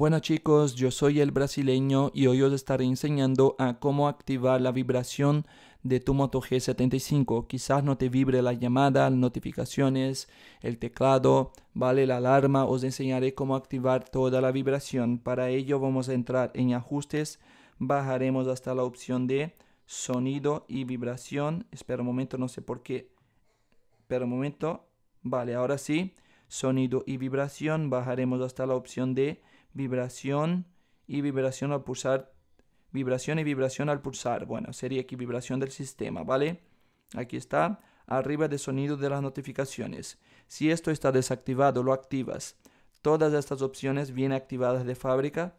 Bueno chicos, yo soy el brasileño y hoy os estaré enseñando a cómo activar la vibración de tu Moto G75. Quizás no te vibre la llamada, notificaciones, el teclado, vale la alarma. Os enseñaré cómo activar toda la vibración. Para ello vamos a entrar en ajustes, bajaremos hasta la opción de sonido y vibración. Espera un momento, no sé por qué. Espera un momento. Vale, ahora sí sonido y vibración. Bajaremos hasta la opción de vibración y vibración al pulsar. Vibración y vibración al pulsar. Bueno, sería aquí vibración del sistema, ¿vale? Aquí está. Arriba de sonido de las notificaciones. Si esto está desactivado, lo activas. Todas estas opciones vienen activadas de fábrica.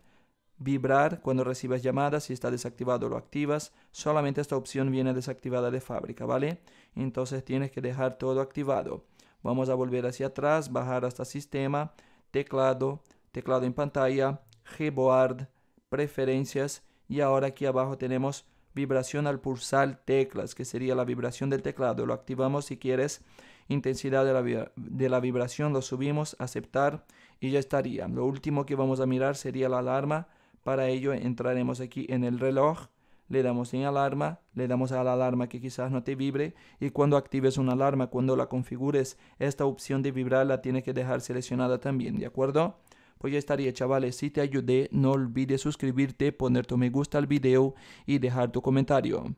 Vibrar cuando recibas llamadas, si está desactivado lo activas. Solamente esta opción viene desactivada de fábrica, ¿vale? Entonces tienes que dejar todo activado. Vamos a volver hacia atrás, bajar hasta sistema, teclado, teclado en pantalla, Gboard, preferencias y ahora aquí abajo tenemos vibración al pulsar teclas, que sería la vibración del teclado. Lo activamos si quieres, intensidad de la, de la vibración, lo subimos, aceptar y ya estaría. Lo último que vamos a mirar sería la alarma. Para ello entraremos aquí en el reloj le damos en alarma, le damos a la alarma que quizás no te vibre y cuando actives una alarma, cuando la configures, esta opción de vibrar la tienes que dejar seleccionada también, ¿de acuerdo? Pues ya estaría chavales, si te ayudé no olvides suscribirte, poner tu me gusta al video y dejar tu comentario.